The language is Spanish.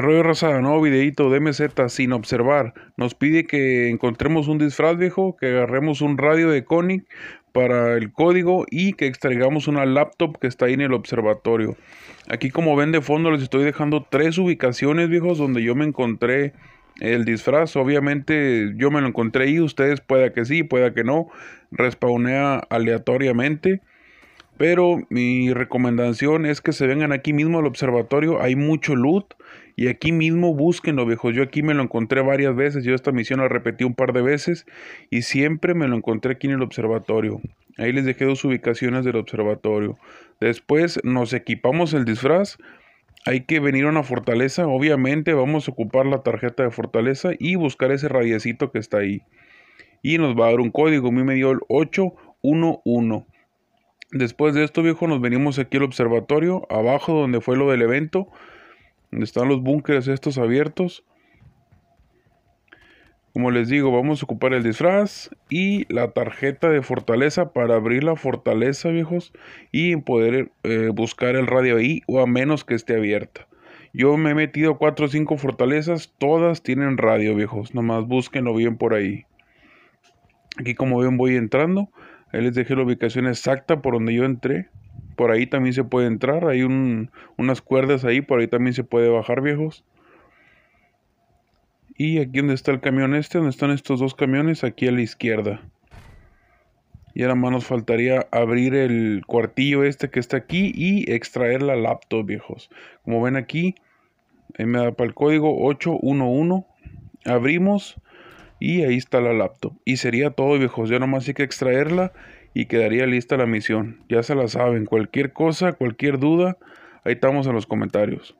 rollo raza? Nuevo videito de MZ sin observar. Nos pide que encontremos un disfraz viejo, que agarremos un radio de conic para el código y que extraigamos una laptop que está ahí en el observatorio. Aquí como ven de fondo les estoy dejando tres ubicaciones viejos donde yo me encontré el disfraz. Obviamente yo me lo encontré y ustedes pueda que sí, pueda que no. Respawnea aleatoriamente. Pero mi recomendación es que se vengan aquí mismo al observatorio, hay mucho loot y aquí mismo búsquenlo, viejos. Yo aquí me lo encontré varias veces, yo esta misión la repetí un par de veces y siempre me lo encontré aquí en el observatorio. Ahí les dejé dos ubicaciones del observatorio. Después nos equipamos el disfraz. Hay que venir a una fortaleza, obviamente vamos a ocupar la tarjeta de fortaleza y buscar ese radiecito que está ahí. Y nos va a dar un código, a mí me dio el 811. Después de esto, viejo, nos venimos aquí al observatorio, abajo donde fue lo del evento, donde están los búnkeres estos abiertos. Como les digo, vamos a ocupar el disfraz y la tarjeta de fortaleza para abrir la fortaleza, viejos, y poder eh, buscar el radio ahí, o a menos que esté abierta. Yo me he metido 4 o 5 fortalezas, todas tienen radio, viejos, nomás búsquenlo bien por ahí. Aquí como ven voy entrando, Ahí les dejé la ubicación exacta por donde yo entré. Por ahí también se puede entrar. Hay unas cuerdas ahí. Por ahí también se puede bajar, viejos. Y aquí donde está el camión este, donde están estos dos camiones, aquí a la izquierda. Y ahora más nos faltaría abrir el cuartillo este que está aquí y extraer la laptop, viejos. Como ven aquí, me da para el código 811. Abrimos y ahí está la laptop. Y sería todo, viejos. Ya nomás hay que extraerla y quedaría lista la misión. Ya se la saben. Cualquier cosa, cualquier duda, ahí estamos en los comentarios.